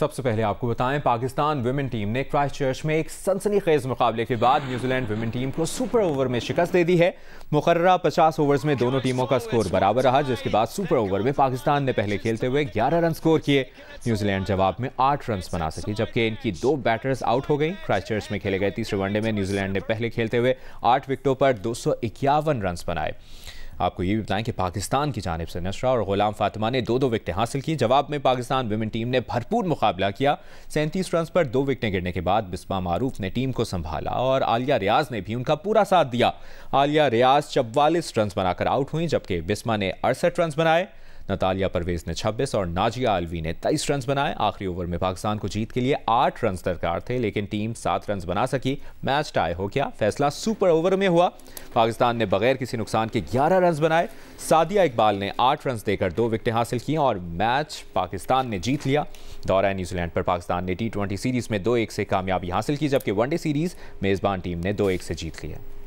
सबसे पहले आपको बताएं पाकिस्तान वुमेन टीम ने क्राइस्ट चर्च में एक सनसनी खेज मुकाबले के बाद न्यूजीलैंड वुमेन टीम को सुपर ओवर में शिकस्त दे दी है मुकर्रा पचास ओवर्स में दोनों टीमों का स्कोर बराबर रहा जिसके बाद सुपर ओवर में पाकिस्तान ने पहले खेलते हुए ग्यारह रन स्कोर किए न्यूजीलैंड जवाब में आठ रन बना सकी जबकि इनकी दो बैटर्स आउट हो गई क्राइस्ट चर्च में खेले गए तीसरे वनडे में न्यूजीलैंड ने पहले खेलते हुए आठ विकेटों पर दो रन बनाए आपको ये भी बताएं कि पाकिस्तान की जानब से नशरा और गुलाम फातिमा ने दो दो विकटें हासिल की जवाब में पाकिस्तान वुमेन टीम ने भरपूर मुकाबला किया सैंतीस रन पर दो विकटें गिरने के बाद बिस्मा मारूफ ने टीम को संभाला और आलिया रियाज ने भी उनका पूरा साथ दिया आलिया रियाज चवालीस रन बनाकर आउट हुई जबकि बिस्मा ने अड़सठ रन बनाए नतालिया परवेज ने 26 और नाजिया अलवी ने 23 रन बनाए आखिरी ओवर में पाकिस्तान को जीत के लिए आठ रन दरकार थे लेकिन टीम सात रन बना सकी मैच टाई हो गया फैसला सुपर ओवर में हुआ पाकिस्तान ने बगैर किसी नुकसान के ग्यारह रन बनाए सादिया इकबाल ने आठ रन देकर दो विकटें हासिल की और मैच पाकिस्तान ने जीत लिया दौरा न्यूजीलैंड पर पाकिस्तान ने टी सीरीज में दो एक से कामयाबी हासिल की जबकि वनडे सीरीज मेज़बान टीम ने दो एक से जीत लिया